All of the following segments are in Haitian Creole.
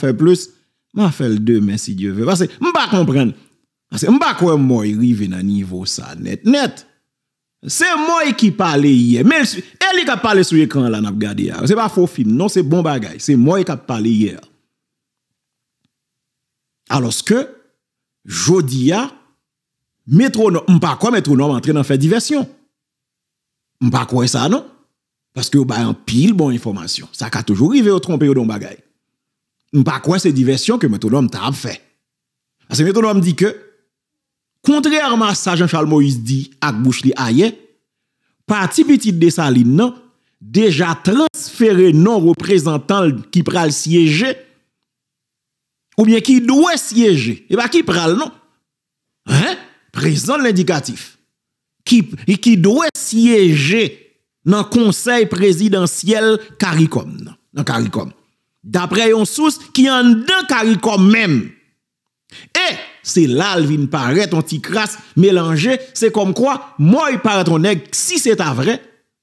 fè plus. Mwa fè l'de men si Diyo ve. Mwa se mba kompren. Mwa se mba kwen mwen rive nan nivou sa net net. Se mwen ki pale yè. Mwen elik ap pale sou ekran lan ap gade ya. Se mwen fò film. Non se bon bagay. Se mwen ap pale yè. Alos ke jodi ya mwen pa kwen mwen tro nom antre nan fè diversyon. Mwen pa kwen sa non. Paske ou bayan pil bon informasyon. Sa ka toujou rive ou trompè yo don bagay. Mpa kwen se diversyon ke metonom tab fè. Ase metonom di ke, kontre arman sajan Charles Moïse di ak bouch li aye, pa ti biti de salin nan, deja transfere nan reprezentan ki pral siyeje, ou bien ki dwe siyeje, e ba ki pral nan, non? prezon l'indikatif, ki dwe siyeje nan konsey prezidentiyel karikom nan, nan karikom. Dapre yon sous ki yon den karikom menm. E, se lal vin pare ton ti kras melange, se kom kwa, mou yi pare ton ek, si se ta vre,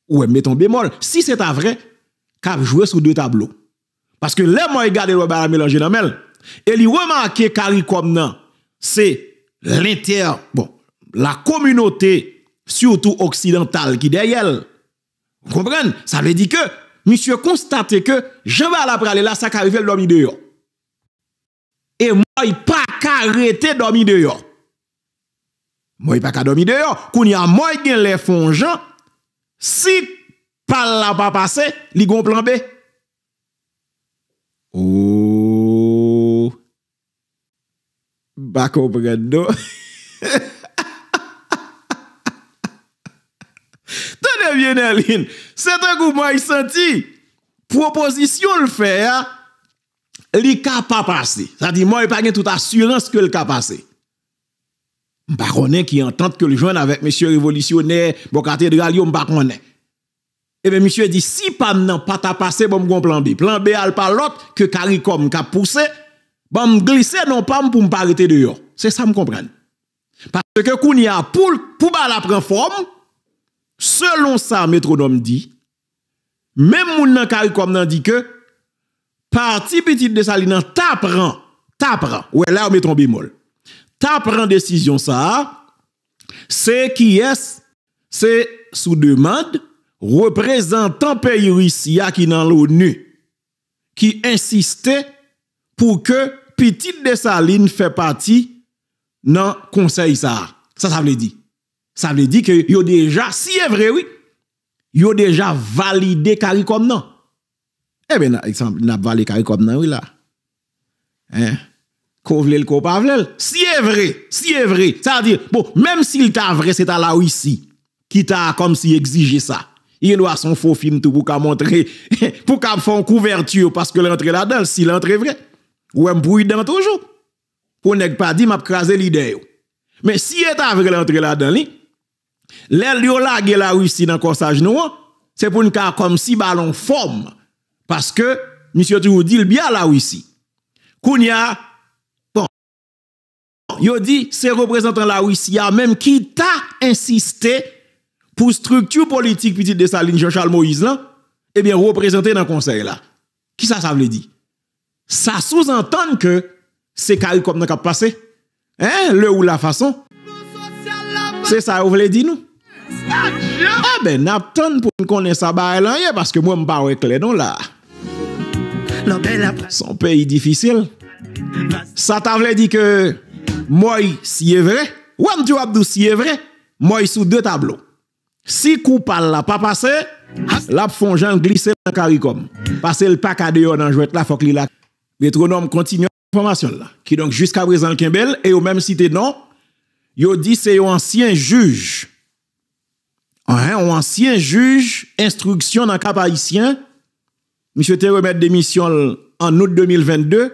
ou e meton bemol, si se ta vre, kap jwe sou de tablo. Paske le mou yi gade yon barra melange nan menm, e li wè manke karikom nan, se lente, bon, la komunote, sou tou oksidental ki dey el. Kompren, sa vle di ke, mi sye konstate ke, jen va la prale la sakarifel do mi deyo. E mwen pa ka rete do mi deyo. Mwen pa ka do mi deyo, kouni an mwen gen le fonjan, si pal la pa pase, li gon planbe. Ou... Oh. Bako brendo. vye nè lin. Se te kou mwen y senti proposisyon l fè li ka pa pase. Sa di mwen y pagnè tout asurans ke l ka pase. Mba konè ki y entente ke l joun avèk mèsyo revolisyonè, bokate dralyon mba konè. E mè mèsyo y di si pam nan pata pase bom kon plan B. Plan B al palot ke karikom ka puse bom glise non pam pou mparete de yon. Se sa m kompren. Pase ke koun y apoul pou ba la pren form m Selon sa metronom di, mem moun nan kaykoum nan di ke, parti Petit de Saline nan tapran, tapran, ou e la ou metron bimol, tapran desisyon sa, se ki es, se sou demande, reprezentan peyi rissi a ki nan louni, ki insistè pou ke Petit de Saline fè pati nan konsey sa. Sa sa vle di. Sa ve di ke yo deja, si ye vre, yo deja valide kari kom nan. Ebe, eh nap valide kari kom nan, wila. Ko vlel, ko pa vlel. Si ye vre, si ye vre, sa di, mèm si yon ta vre, se ta la ou yisi, ki ta kom si exige sa, yon wason fò film tou pou ka montre, pou ka fon kouverture, paske l'entre la dan, si l'entre vre. Ou mpou yi dan toujou. Ou nek pa di map kaze l'ide yo. Men si ye ta vre l'entre la dan li, Lèl yo lage la wisi nan konsaj nou an, se pou n ka kom si balon fòm, paske, misyo ti yo di l bya la wisi. Koun ya, bon, yo di, se reprezentan la wisi, ya mèm ki ta insistè, pou struktu politik pitit de sa linje, Jean-Charles Moïse lan, ebyen reprezentè nan konsaj la. Ki sa sa vle di? Sa souzantan ke, se kal kom nan kap pase, le ou la fason. Se sa yo vle di nou, A ah, be nap ton pou konen sa bae lan ye Paske mwen mpa wèk lè non la Son peyi difisil Sa ta vle di ke Mwen siye vre Mwen sou de tablo Si koupal la pa pase La pou fonjan glise lankari kom Pase l pakade yo nan jwèt la fok li la Metronom kontinu an informasyon la Ki donk jusqu apre zan ken bel E yo menm site nan Yo di se yo ansyen juj Ou ansyen juj, instruksyon nan kapayisyen, mi sou te remet demisyon an out 2022,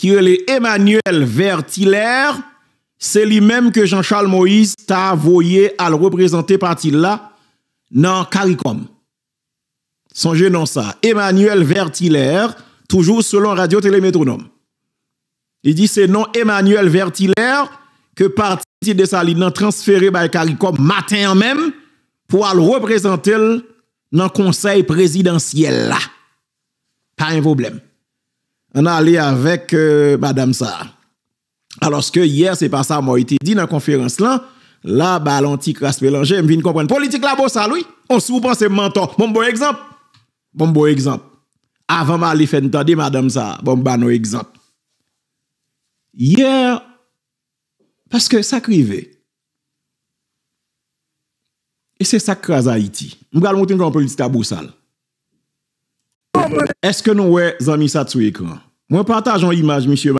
ki ou li Emanuelle Vertilère, se li menm ke Jean-Charles Moïse ta voye al reprezenté pati la nan Karikom. Sonje nan sa, Emanuelle Vertilère, toujou selon radio telemetronom. Li di se nan Emanuelle Vertilère, ke pati de sa li nan transferé bay Karikom matin menm, pou al reprezentel nan konsey prezidansyel la. Pa yon voblem. An al li avek euh, madame sa. Alos ke yer se pa sa mou iti di nan konferans lan, la ba lantik raspe lan. Jem vin kompren politik la bo sa luy. On sou pan se manto. Bon bon ekzamp. Bon bon ekzamp. Avan ma li fen ta di madame sa. Bon ba nou ekzamp. Yer, paske sa kri vey, E se sak kwa za iti? Mbwal mouten kwa mpweli tita bousal. Eske nou we zanmi sa tso ekran? Mwen pataj an imaj misye man.